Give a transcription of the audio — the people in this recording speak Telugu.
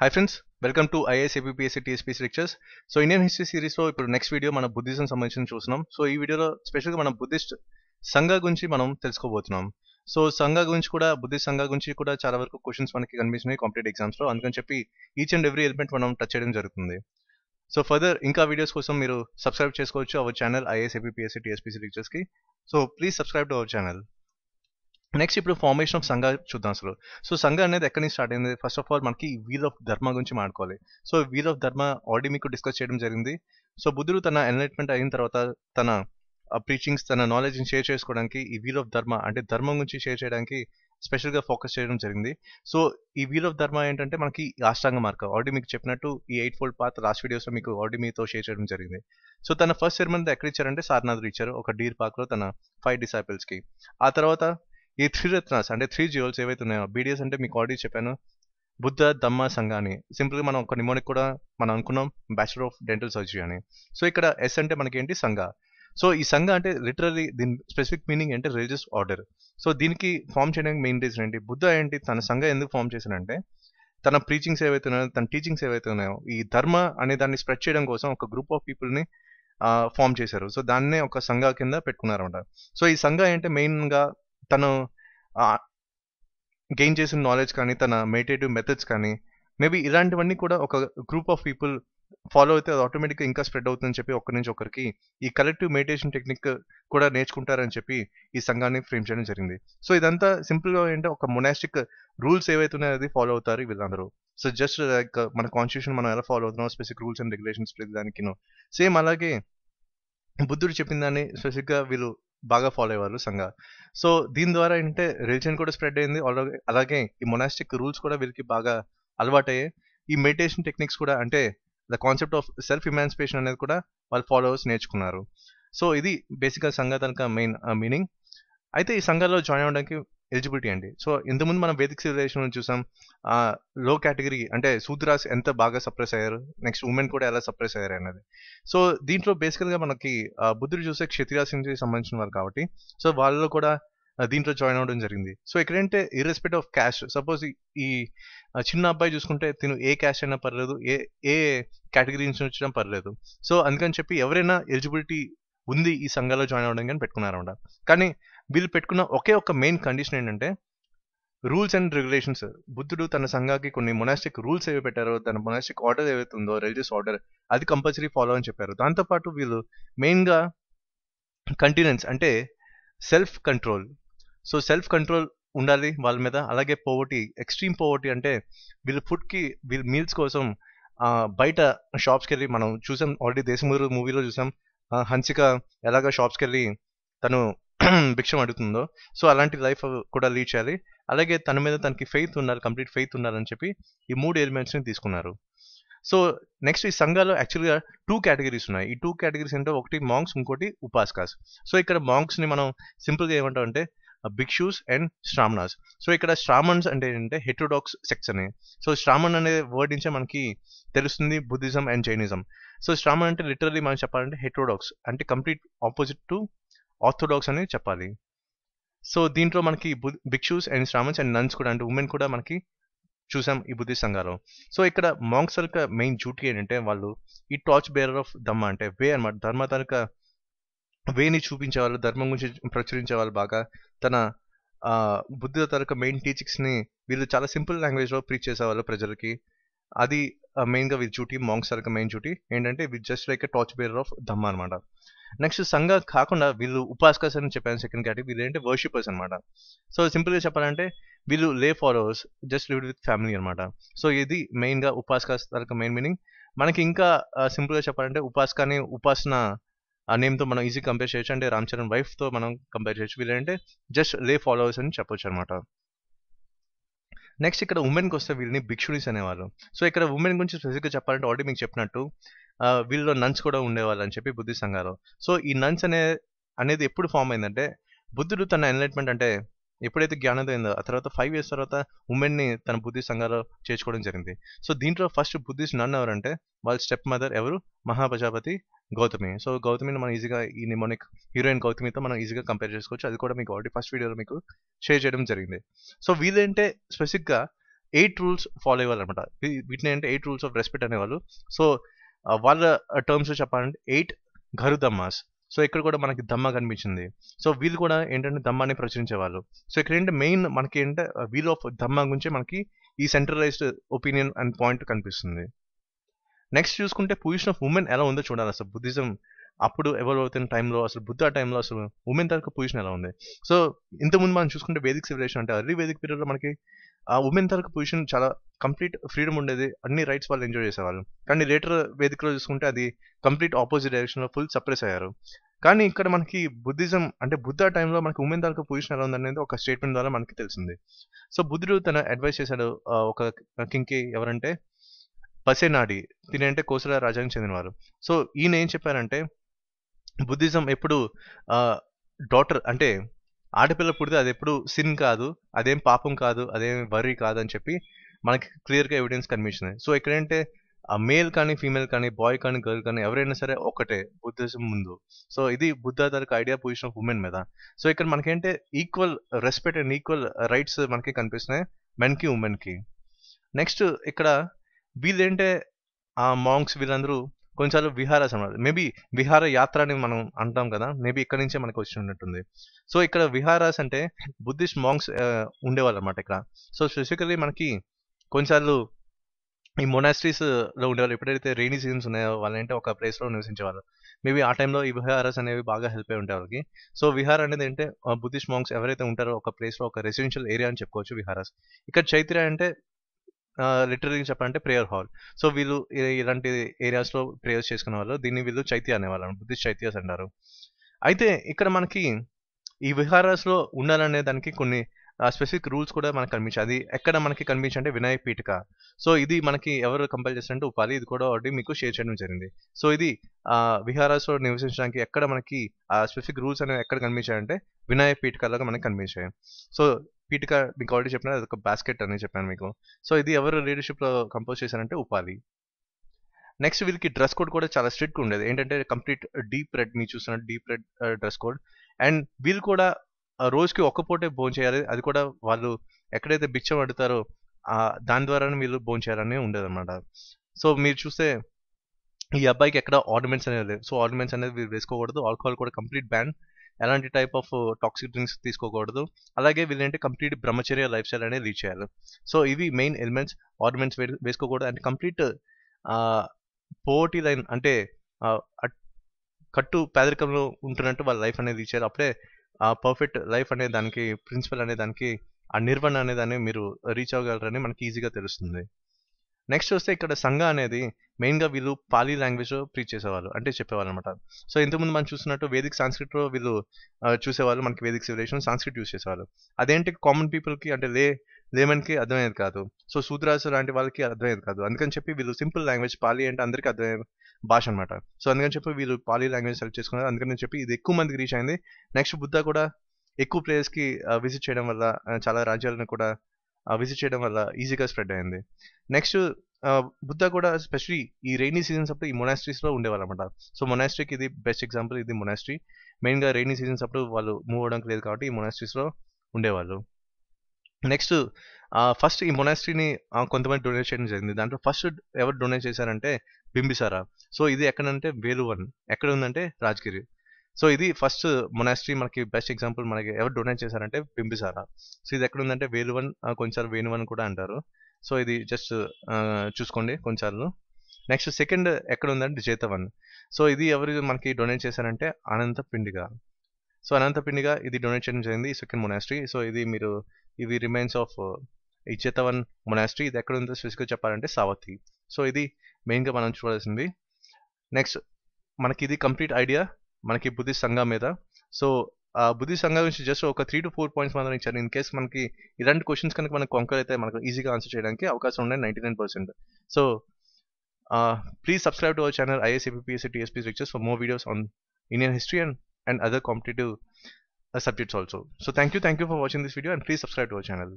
hi friends welcome to IAS APSC TSPC lectures so Indian history సిరీస్లో ఇప్పుడు నెక్స్ట్ వీడియో మన బుద్ధిజం సంబంధించి చూస్తున్నాం సో ఈ వీడియోలో స్పెషల్గా మనం బుద్ధిస్ట్ సంఘ గురించి మనం తెలుసుకోబోతున్నాం సో సంఘ గురించి కూడా బుద్ధిస్ట్ సంఘ గురించి కూడా చాలా వరకు క్వశ్చన్స్ మనకి కనిపిస్తున్నాయి కాంపిటేటివ్ ఎగ్జామ్స్లో అందుకని చెప్పి ఈచ్ అండ్ ఎవ్రీ ఎలిమెంట్ మనం టచ్ చేయడం జరుగుతుంది సో ఫర్దర్ ఇంకా వీడియోస్ కోసం మీరు సబ్స్క్రైబ్ చేసుకోవచ్చు our channel IAS APSC TSPC లెక్చర్స్కి so please subscribe to our channel next ఇప్పుడు ఫార్మేషన్ ఆఫ్ సంఘ చూద్దాం అసలు సో సంఘ అనేది ఎక్కడి నుంచి స్టార్ట్ అయింది ఫస్ట్ ఆఫ్ ఆల్ మనకి వీల్ ఆఫ్ ధర్మ గురించి మాట్లాడుకోవాలి so wheel of dharma already మీకు డిస్కస్ చేయడం జరిగింది సో బుద్ధుడు తన ఎన్లైట్మెంట్ అయిన తర్వాత తన ప్రీచింగ్స్ తన నాలెడ్జ్ని షేర్ చేసుకోవడానికి ఈ వీల్ ఆఫ్ ధర్మ అంటే ధర్మం గురించి షేర్ చేయడానికి స్పెషల్గా ఫోకస్ చేయడం జరిగింది సో ఈ వీల్ ఆఫ్ ధర్మ ఏంటంటే మనకి రాష్ట్రాంగ మార్గం ఆల్రెడీ మీకు చెప్పినట్టు ఈ ఎయిట్ ఫోల్డ్ పాత్ లాస్ట్ వీడియోస్లో మీకు ఆల్రెడీ మీతో షేర్ చేయడం జరిగింది సో తన ఫస్ట్ సెర్మన్ ఎక్కడ ఇచ్చారంటే సారనాథ్లో ఇచ్చారు ఒక డీర్ పార్క్లో తన ఫైవ్ డిసైపుల్స్కి ఆ తర్వాత ఈ త్రిరత్నాస్ అంటే త్రీ జియోల్స్ ఏవైతే ఉన్నాయో బీడిఎస్ అంటే మీకు ఆల్రెడీ చెప్పాను బుద్ధ దమ్మ సంఘ అని సింపుల్గా మనం ఒక నిమోనిక్ కూడా మనం అనుకున్నాం బ్యాచులర్ ఆఫ్ డెంటల్ సర్జరీ అని సో ఇక్కడ ఎస్ అంటే మనకి ఏంటి సంఘ సో ఈ సంఘ అంటే లిటరలీ దీని స్పెసిఫిక్ మీనింగ్ అంటే రిలీజియస్ ఆర్డర్ సో దీనికి ఫామ్ చేయడానికి మెయిన్ రీజన్ ఏంటి బుద్ధ ఏంటి తన సంఘ ఎందుకు ఫామ్ చేశానంటే తన ప్రీచింగ్స్ ఏవైతే ఉన్నాయో తన టీచింగ్స్ ఏవైతే ఉన్నాయో ఈ ధర్మ అనే దాన్ని స్ప్రెడ్ చేయడం కోసం ఒక గ్రూప్ ఆఫ్ పీపుల్ని ఫామ్ చేశారు సో దాన్నే ఒక సంఘ కింద పెట్టుకున్నారన్నమాట సో ఈ సంఘ అంటే మెయిన్గా తను గెయిన్ చేసిన నాలెడ్జ్ కానీ తన మెడిటేటివ్ మెథడ్స్ కానీ మేబీ ఇలాంటివన్నీ కూడా ఒక గ్రూప్ ఆఫ్ పీపుల్ ఫాలో అయితే అది ఆటోమేటిక్గా ఇంకా స్ప్రెడ్ అవుతుందని చెప్పి ఒకరి నుంచి ఒకరికి ఈ కలెక్టివ్ మెడిటేషన్ టెక్నిక్ కూడా నేర్చుకుంటారని చెప్పి ఈ సంఘాన్ని ఫ్రేమ్ చేయడం జరిగింది సో ఇదంతా సింపుల్గా ఏంటంటే ఒక మొనాస్టిక్ రూల్స్ ఏవైతున్నాయో అది ఫాలో అవుతారు వీళ్ళందరూ సో జస్ట్ లైక్ మన కాన్స్టిట్యూషన్ మనం ఎలా ఫాలో అవుతున్నాం స్పెసిఫిక్ రూల్స్ అండ్ రెగ్యులేషన్స్ దానికి సేమ్ అలాగే బుద్ధుడు చెప్పిన దాన్ని స్పెసిఫిక్గా వీళ్ళు బాగా ఫాలో అయ్యేవారు సంఘ సో దీని ద్వారా ఏంటంటే రిలీజన్ కూడా స్ప్రెడ్ అయింది అలాగే ఈ మొనాస్టిక్ రూల్స్ కూడా వీళ్ళకి బాగా అలవాటయ్యాయి ఈ మెడిటేషన్ టెక్నిక్స్ కూడా అంటే the concept of self emancipation అనేది కూడా వాళ్ళ ఫాలోవర్స్ నేర్చుకున్నారు సో ఇది బేసిక్గా సంఘ తనక మెయిన్ మీనింగ్ అయితే ఈ సంఘాల్లో జాయిన్ అవడానికి ఎలిజిబిలిటీ అండి సో ఇంతకుముందు మనం వేదిక సివిలైజేషన్ చూసాం లో కేటగిరీ అంటే సూద్రాస్ ఎంత బాగా సప్రెస్ అయ్యారు నెక్స్ట్ ఉమెన్ కూడా ఎలా సప్రెస్ అయ్యారు అన్నది సో దీంట్లో బేసికల్గా మనకి బుద్ధుడు చూసే క్షత్రియాసింగ్కి సంబంధించిన వారు కాబట్టి సో వాళ్ళలో కూడా దీంట్లో జాయిన్ అవ్వడం జరిగింది సో ఎక్కడంటే ఇర్రెస్పెక్ట్ ఆఫ్ క్యాష్ సపోజ్ ఈ చిన్న అబ్బాయి చూసుకుంటే తిను ఏ క్యాష్ అయినా పర్లేదు ఏ ఏ కేటగిరీ నుంచి వచ్చినా పర్లేదు సో అందుకని చెప్పి ఎవరైనా ఎలిజిబిలిటీ ఉంది ఈ సంఘాల్లో జాయిన్ అవ్వడం కానీ పెట్టుకున్నారన్నమాట కానీ వీళ్ళు పెట్టుకున్న ఒకే ఒక మెయిన్ కండిషన్ ఏంటంటే రూల్స్ అండ్ రెగ్యులేషన్స్ బుద్ధుడు తన సంఘాకి కొన్ని మొనాస్టిక్ రూల్స్ ఏవి పెట్టారో తన మొనాస్టిక్ ఆర్డర్ ఏవైతే ఉందో రిలీజియస్ ఆర్డర్ అది కంపల్సరీ ఫాలో అని చెప్పారు దాంతోపాటు వీళ్ళు మెయిన్గా కంటినెన్స్ అంటే self control so self control ఉండాలి వాళ్ళ మీద అలాగే పోవర్టీ ఎక్స్ట్రీమ్ పోవర్టీ అంటే వీళ్ళు ఫుడ్కి వీళ్ళు మీల్స్ కోసం బయట షాప్స్కి వెళ్ళి మనం చూసాం ఆల్రెడీ దేశమూరు మూవీలో చూసాం హన్సిక ఎలాగ షాప్స్కి వెళ్ళి తను భిక్షం అడుగుతుందో సో అలాంటి లైఫ్ కూడా లీడ్ చేయాలి అలాగే తన మీద తనకి ఫెయిత్ ఉన్నారు కంప్లీట్ ఫెయిత్ ఉన్నారని చెప్పి ఈ మూడు ఎలిమెంట్స్ని తీసుకున్నారు సో నెక్స్ట్ ఈ సంఘాలు యాక్చువల్గా టూ కేటగిరీస్ ఉన్నాయి ఈ టూ కేటగిరీస్ ఏంటో ఒకటి మాంగ్స్ ఇంకోటి ఉపాస్కాస్ సో ఇక్కడ మాంగ్స్ని మనం సింపుల్గా ఏమంటాం అంటే భిక్షూస్ అండ్ శ్రామణాస్ సో ఇక్కడ శ్రామణ్స్ అంటే ఏంటంటే హెట్రోడాక్స్ సెక్స్ అని సో శ్రామణ్ అనే వర్డ్ నుంచే మనకి తెలుస్తుంది Buddhism and Jainism so Shraman అంటే లిటరలీ మనం చెప్పాలంటే హెట్రోడాక్స్ అంటే కంప్లీట్ ఆపోజిట్ టు ఆర్థోడాక్స్ అనేది చెప్పాలి సో దీంట్లో మనకి bhikshus and shramans and nuns కూడా అంటే ఉమెన్ కూడా మనకి చూసాం ఈ బుద్ధి సంఘాలు సో ఇక్కడ మాంగ్స్ తరక మెయిన్ డ్యూటీ ఏంటంటే వాళ్ళు ఈ టార్చ్ బేరర్ ఆఫ్ దమ్మ అంటే వే అనమాట ధర్మ తరక వేని చూపించేవాళ్ళు ధర్మం గురించి ప్రచురించేవాళ్ళు బాగా తన బుద్ధి తరక మెయిన్ టీచింగ్స్ని వీళ్ళు చాలా సింపుల్ లాంగ్వేజ్లో ప్రీచ్ చేసేవాళ్ళు ప్రజలకి అది మెయిన్గా విత్ డ్యూటీ మాంగ్స్ యొక్క మెయిన్ డ్యూటీ ఏంటంటే with just like a torch bearer of dhamma అనమాట నెక్స్ట్ సంఘ కాకుండా వీళ్ళు ఉపాసకర్స్ అని చెప్పాను సెకండ్ కేటగిరీ వీళ్ళు ఏంటంటే వర్షిపర్స్ అనమాట సో సింపుల్గా చెప్పాలంటే వీళ్ళు lay followers just live with family అనమాట సో ఇది మెయిన్గా ఉపాసకర్స్ యొక్క మెయిన్ మీనింగ్ మనకి ఇంకా సింపుల్గా చెప్పాలంటే ఉపాసకాని ఉపాసన ఆ నేమ్తో మనం ఈజీ కంపేర్ చేయొచ్చు అంటే రామ్ చరణ్ వైఫ్తో మనం కంపేర్ చేయొచ్చు వీళ్ళంటే జస్ట్ లే ఫాలోవర్స్ అని చెప్పొచ్చు అనమాట నెక్స్ట్ ఇక్కడ ఉమెన్కి వస్తే వీళ్ళని భిక్షుణిస్ అనేవారు సో ఇక్కడ ఉమెన్ గురించి స్పెసిఫిక్గా చెప్పాలంటే ఆల్రెడీ మీకు చెప్పినట్టు వీళ్ళలో నన్స్ కూడా ఉండేవాళ్ళు అని చెప్పి బుద్ధి సంఘాలు సో ఈ నన్స్ అనే అనేది ఎప్పుడు ఫామ్ అయిందంటే బుద్ధుడు తన ఎన్లైట్మెంట్ అంటే ఎప్పుడైతే జ్ఞానోదయం అయిందో ఆ తర్వాత ఫైవ్ ఇయర్స్ తర్వాత ఉమెన్ని తన బుద్ధిస్ట్ సంఘాలో చేర్చుకోవడం జరిగింది సో దీంట్లో ఫస్ట్ బుద్ధిస్ట్ నన్ను ఎవరంటే వాళ్ళ స్టెప్ మదర్ ఎవరు మహాప్రజాపతి గౌతమి సో గౌతమిని మనం ఈజీగా ఈ నిమోనిక్ హీరోయిన్ గౌతమితో మనం ఈజీగా కంపేర్ చేసుకోవచ్చు అది కూడా మీకు ఆల్రెడీ ఫస్ట్ వీడియోలో మీకు షేర్ చేయడం జరిగింది సో వీళ్ళేంటే స్పెసిఫిక్గా ఎయిట్ రూల్స్ ఫాలో అనమాట వీటిని అంటే ఎయిట్ రూల్స్ ఆఫ్ రెస్పెక్ట్ అనేవాళ్ళు సో వాళ్ళ టర్మ్స్ చెప్పాలంటే ఎయిట్ ఘరుదమ్మాస్ సో ఇక్కడ కూడా మనకి దమ్మ కనిపించింది సో వీళ్ళు కూడా ఏంటంటే దమ్మాన్ని ప్రచురించేవాళ్ళు సో ఇక్కడ ఏంటంటే మెయిన్ మనకి ఏంటంటే వీల్ ఆఫ్ దమ్మ గురించి మనకి ఈ సెంట్రలైజ్డ్ ఒపీనియన్ అండ్ పాయింట్ కనిపిస్తుంది నెక్స్ట్ చూసుకుంటే పొజిషన్ ఆఫ్ ఉమెన్ ఎలా ఉందో చూడాలి అసలు బుద్ధిజం అప్పుడు ఎవరు అవుతున్న టైంలో అసలు బుద్ధ టైంలో అసలు ఉమెన్ తరఫు పొజిషన్ ఎలా ఉంది సో ఇంతకుముందు మనం చూసుకుంటే వేదిక సివిలైజేషన్ అంటే అర్లీ వేదిక పీరియడ్లో మనకి ఆ ఉమెన్ తరఫు పొజిషన్ చాలా కంప్లీట్ ఫ్రీడమ్ ఉండేది అన్ని రైట్స్ వాళ్ళు ఎంజాయ్ చేసేవాళ్ళు కానీ లేటర్ వేదికలో చూసుకుంటే అది కంప్లీట్ ఆపోజిట్ డైరెక్షన్లో ఫుల్ సప్రెస్ అయ్యారు కానీ ఇక్కడ మనకి బుద్ధిజం అంటే బుద్ధ టైంలో మనకి ఉమెన్ దానికి పొజిషన్ ఎలా ఉందనేది ఒక స్టేట్మెంట్ ద్వారా మనకి తెలిసింది సో బుద్ధుడు తన అడ్వైస్ చేశాడు ఒక కింగ్కి ఎవరంటే పసేనాడి తినంటే కోసల రాజానికి చెందినవారు సో ఈయన ఏం చెప్పారంటే బుద్ధిజం ఎప్పుడు డాటర్ అంటే ఆడపిల్ల పుడితే అది ఎప్పుడు సిన్ కాదు అదేం పాపం కాదు అదేం వరి కాదు అని చెప్పి మనకి క్లియర్గా ఎవిడెన్స్ కనిపించింది సో ఎక్కడంటే మేల్ కానీ ఫీమేల్ కానీ బాయ్ కానీ గర్ల్ కానీ ఎవరైనా సరే ఒకటే బుద్ధిజం ముందు సో ఇది బుద్ధ తరకు ఐడియా పొజిషన్ ఆఫ్ ఉమెన్ మీద సో ఇక్కడ మనకేంటే equal respect and equal rights మనకి కనిపిస్తున్నాయి మెన్కి ఉమెన్కి నెక్స్ట్ ఇక్కడ వీళ్ళేంటే ఆ మాంగ్స్ వీళ్ళందరూ కొన్నిసార్లు విహారాస్ అనమాట మేబీ విహార యాత్ర అని మనం అంటాం కదా మేబీ ఇక్కడ నుంచే మనకు వచ్చి ఉన్నట్టుంది సో ఇక్కడ విహారాస్ అంటే బుద్ధిస్ట్ మాంగ్స్ ఉండేవాళ్ళు అనమాట ఇక్కడ సో స్పెసిఫికలీ మనకి కొన్నిసార్లు ఈ లో ఉండేవాళ్ళు ఎప్పుడైతే రైనీ సీజన్స్ ఉన్నాయో వాళ్ళు అంటే ఒక ప్లేస్లో నివసించేవాళ్ళు మేబీ ఆ టైంలో ఈ విహారాస్ అనేవి బాగా హెల్ప్ అయి ఉంటాయి వాళ్ళకి సో విహార్ అనేది ఏంటంటే బుద్ధిస్ట్ మాంగ్స్ ఎవరైతే ఉంటారో ఒక ప్లేస్లో ఒక రెసిడెన్షియల్ ఏరియా అని చెప్పుకోవచ్చు విహారాస్ ఇక్కడ చైత్ర అంటే లిటరీగా చెప్పాలంటే ప్రేయర్ హాల్ సో వీళ్ళు ఇలాంటి ఏరియాస్లో ప్రేయర్స్ చేసుకునే వాళ్ళు దీన్ని వీళ్ళు చైత్య అనేవాళ్ళు బుద్ధిస్ట్ చైత్యాస్ అంటారు అయితే ఇక్కడ మనకి ఈ విహారాస్లో ఉండాలనే దానికి కొన్ని స్పెసిఫిక్ రూల్స్ కూడా మనకు కనిపించాయి అది ఎక్కడ మనకి కనిపించంటే వినాయక పీఠిక సో ఇది మనకి ఎవరు కంపల్ చేస్తారంటే ఉపాధి ఇది కూడా ఆల్రెడీ మీకు షేర్ చేయడం జరిగింది సో ఇది విహారాస్లో నివసించడానికి ఎక్కడ మనకి ఆ స్పెసిఫిక్ రూల్స్ అనేవి ఎక్కడ కనిపించాయంటే వినాయక పీఠికలాగా మనకి కనిపించాయి సో పీటికా మీకు ఆల్రెడీ చెప్పిన అదొక బాస్కెట్ అని చెప్పాను మీకు సో ఇది ఎవరు లీడర్షిప్లో కంపోజ్ చేశారంటే ఉపాధి నెక్స్ట్ వీళ్ళకి డ్రెస్ కోడ్ కూడా చాలా స్ట్రిక్ట్గా ఉండేది ఏంటంటే కంప్లీట్ డీప్ రెడ్ మీరు చూసిన deep red dress code and వీళ్ళు కూడా రోజుకి ఒక్క పూటే భోజనం చేయాలి అది కూడా వాళ్ళు ఎక్కడైతే బిచ్చం అడుగుతారో దాని ద్వారానే వీళ్ళు భోజనం చేయాలని ఉండేదన్నమాట సో మీరు చూస్తే ఈ అబ్బాయికి ఎక్కడ ఆర్నమెంట్స్ అనేది లేదు సో ఆర్నమెంట్స్ అనేది వీళ్ళు వేసుకోకూడదు ఆల్కహాల్ కూడా కంప్లీట్ బ్యాన్ ఎలాంటి టైప్ ఆఫ్ టాక్సిక్ డ్రింక్స్ తీసుకోకూడదు అలాగే వీళ్ళంటే కంప్లీట్ బ్రహ్మచర్య లైఫ్ స్టైల్ అనేది రీచ్ చేయాలి సో ఇవి మెయిన్ ఎలిమెంట్స్ ఆర్నమెంట్స్ వేసుకోకూడదు అండ్ కంప్లీట్ పోటీ లైన్ అంటే కట్టు పేదరికంలో ఉంటున్నట్టు వాళ్ళ లైఫ్ అనేది ఇచ్చారు అప్పుడే ఆ పర్ఫెక్ట్ లైఫ్ అనే దానికి ప్రిన్సిపల్ అనే దానికి ఆ నిర్వహణ అనేదాన్ని మీరు రీచ్ అవ్వగలరని మనకి ఈజీగా తెలుస్తుంది నెక్స్ట్ వస్తే ఇక్కడ సంఘ అనేది మెయిన్గా వీళ్ళు పాలీ లాంగ్వేజ్లో ప్రీచ్ చేసేవాళ్ళు అంటే చెప్పేవాళ్ళు అనమాట సో ఇంతకుముందు మనం చూసినట్టు వేదిక సాంస్క్రిట్లో వీళ్ళు చూసేవాళ్ళు మనకి వేదిక సివిలేషన్ సాంస్క్రిట్ యూస్ చేసేవాళ్ళు అదేంటి కామన్ పీపుల్కి అంటే లే లేమన్కి అర్థమయ్యేది కాదు సో శూద్రాస్ లాంటి వాళ్ళకి అర్థమయ్యేది కాదు అందుకని చెప్పి వీళ్ళు సింపుల్ లాంగ్వేజ్ పాలి అంటే అందరికీ అర్థమయ్యే భాష అనమాట సో అందుకని చెప్పి వీళ్ళు పాలి లాంగ్వేజ్ సెలెక్ట్ చేసుకున్నారు అందుకని చెప్పి ఇది ఎక్కువ మందికి రీచ్ అయింది నెక్స్ట్ బుద్ధ కూడా ఎక్కువ ప్లేయర్స్కి విజిట్ చేయడం వల్ల చాలా రాజ్యాలను కూడా విజిట్ చేయడం వల్ల ఈజీగా స్ప్రెడ్ అయింది నెక్స్ట్ బుద్ధ కూడా స్పెషలీ ఈ రెయినీ సీజన్స్ అప్పుడు ఈ మొనాస్ట్రీస్లో ఉండేవాళ్ళు అనమాట సో మొనాస్ట్రీకి ఇది బెస్ట్ ఎగ్జాంపుల్ ఇది మొనాస్ట్రీ మెయిన్గా రెయినీ సీజన్స్ అప్పుడు వాళ్ళు మూవ్ అవడానికి లేదు కాబట్టి ఈ మొనాస్ట్రీస్లో ఉండేవాళ్ళు నెక్స్ట్ ఫస్ట్ ఈ మొనాస్ట్రీని కొంతమంది డొనేట్ చేయడం జరిగింది దాంట్లో ఫస్ట్ ఎవరు డొనేట్ చేశారంటే బింబిసారా సో ఇది ఎక్కడంటే వేలువన్ ఎక్కడ ఉందంటే రాజగిరి సో ఇది ఫస్ట్ మొనాస్ట్రీ మనకి బెస్ట్ ఎగ్జాంపుల్ మనకి ఎవరు డొనేట్ చేశారంటే బింబిసారా సో ఇది ఎక్కడ ఉందంటే వేలువన్ కొంచెం వేణువన్ కూడా అంటారు సో ఇది జస్ట్ చూసుకోండి కొంచెంలు నెక్స్ట్ సెకండ్ ఎక్కడ ఉందంటే జేతవన్ సో ఇది ఎవరు మనకి డొనేట్ చేశారంటే అనంతపిండిగా సో అనంతపిండిగా ఇది డొనేట్ చేయడం జరిగింది సెకండ్ మొనాస్ట్రీ సో ఇది మీరు ఇవి రిమైన్స్ ఆఫ్ ఈ చేతవన్ మొనాస్ట్రీ ఇది ఎక్కడ ఉందో స్పెసిఫిక్గా చెప్పాలంటే సావతి సో ఇది మెయిన్గా మనం చూడాల్సింది నెక్స్ట్ మనకి ఇది కంప్లీట్ ఐడియా మనకి బుద్ధి సంఘం మీద సో ఆ బుద్ధి సంఘం నుంచి జస్ట్ ఒక త్రీ టు ఫోర్ పాయింట్స్ మాత్రం ఇచ్చారు ఇన్ కేస్ మనకి ఇలాంటి క్వశ్చన్స్ కనుక మనకు కొంకర్ అయితే మనకు ఈజీగా ఆన్సర్ చేయడానికి అవకాశం ఉన్నాయి ninety nine percent so please subscribe to our channel IAS APSC TSP lectures for more videos on Indian history and and other competitive subjects also so thank you thank you for watching this video and please subscribe to our channel